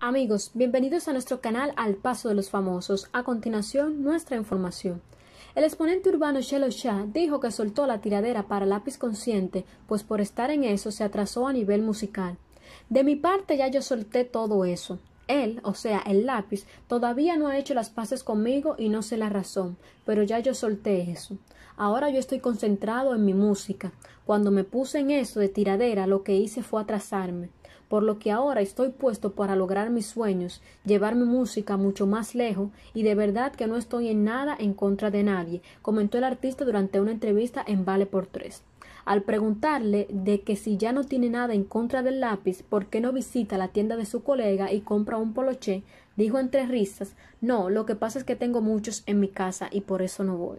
Amigos, bienvenidos a nuestro canal Al Paso de los Famosos. A continuación, nuestra información. El exponente urbano Shelo Shah dijo que soltó la tiradera para lápiz consciente, pues por estar en eso se atrasó a nivel musical. De mi parte ya yo solté todo eso. Él, o sea, el lápiz, todavía no ha hecho las paces conmigo y no sé la razón, pero ya yo solté eso. Ahora yo estoy concentrado en mi música. Cuando me puse en eso de tiradera, lo que hice fue atrasarme por lo que ahora estoy puesto para lograr mis sueños, llevar mi música mucho más lejos y de verdad que no estoy en nada en contra de nadie, comentó el artista durante una entrevista en Vale por Tres. Al preguntarle de que si ya no tiene nada en contra del lápiz, ¿por qué no visita la tienda de su colega y compra un poloché? Dijo entre risas, no, lo que pasa es que tengo muchos en mi casa y por eso no voy.